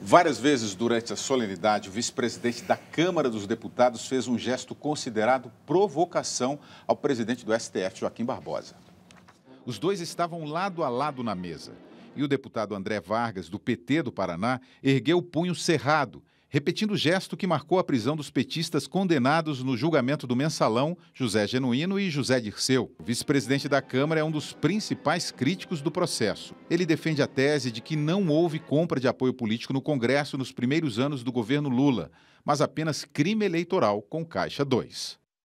Várias vezes durante a solenidade, o vice-presidente da Câmara dos Deputados fez um gesto considerado provocação ao presidente do STF, Joaquim Barbosa. Os dois estavam lado a lado na mesa. E o deputado André Vargas, do PT do Paraná, ergueu o punho cerrado repetindo o gesto que marcou a prisão dos petistas condenados no julgamento do mensalão José Genuíno e José Dirceu. O vice-presidente da Câmara é um dos principais críticos do processo. Ele defende a tese de que não houve compra de apoio político no Congresso nos primeiros anos do governo Lula, mas apenas crime eleitoral com Caixa 2.